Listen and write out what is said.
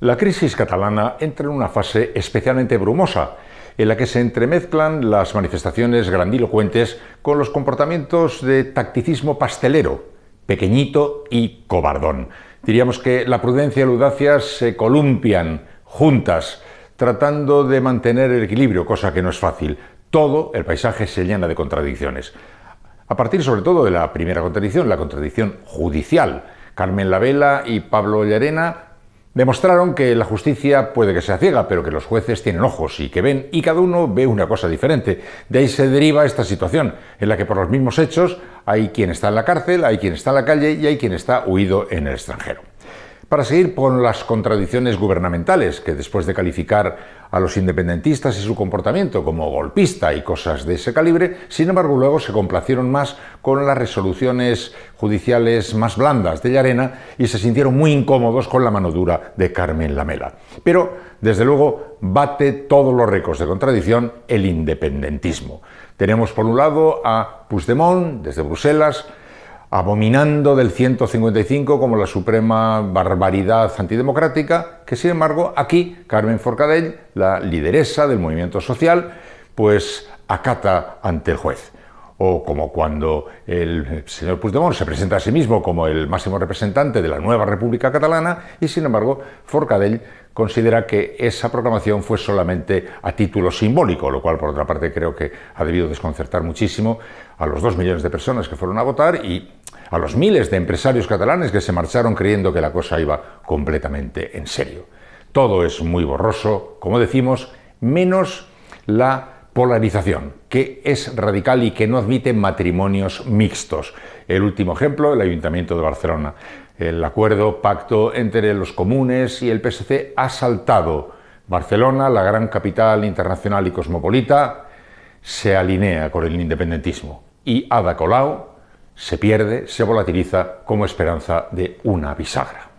La crisis catalana entra en una fase especialmente brumosa, en la que se entremezclan las manifestaciones grandilocuentes con los comportamientos de tacticismo pastelero, pequeñito y cobardón. Diríamos que la prudencia y la audacia se columpian juntas, tratando de mantener el equilibrio, cosa que no es fácil. Todo el paisaje se llena de contradicciones. A partir sobre todo de la primera contradicción, la contradicción judicial. Carmen Lavela y Pablo Llarena. Demostraron que la justicia puede que sea ciega, pero que los jueces tienen ojos y que ven, y cada uno ve una cosa diferente. De ahí se deriva esta situación, en la que por los mismos hechos hay quien está en la cárcel, hay quien está en la calle y hay quien está huido en el extranjero para seguir con las contradicciones gubernamentales, que después de calificar a los independentistas y su comportamiento como golpista y cosas de ese calibre, sin embargo luego se complacieron más con las resoluciones judiciales más blandas de Llarena y se sintieron muy incómodos con la mano dura de Carmen Lamela. Pero, desde luego, bate todos los récords de contradicción el independentismo. Tenemos por un lado a Puigdemont desde Bruselas, abominando del 155 como la suprema barbaridad antidemocrática, que sin embargo aquí Carmen Forcadell, la lideresa del movimiento social, pues acata ante el juez. O como cuando el señor Puigdemont se presenta a sí mismo como el máximo representante de la nueva República Catalana y sin embargo Forcadell considera que esa proclamación fue solamente a título simbólico, lo cual por otra parte creo que ha debido desconcertar muchísimo a los dos millones de personas que fueron a votar y a los miles de empresarios catalanes que se marcharon creyendo que la cosa iba completamente en serio. Todo es muy borroso, como decimos, menos la polarización, que es radical y que no admite matrimonios mixtos. El último ejemplo, el Ayuntamiento de Barcelona. El acuerdo, pacto entre los comunes y el PSC ha saltado. Barcelona, la gran capital internacional y cosmopolita, se alinea con el independentismo. Y Ada Colau, se pierde, se volatiliza como esperanza de una bisagra.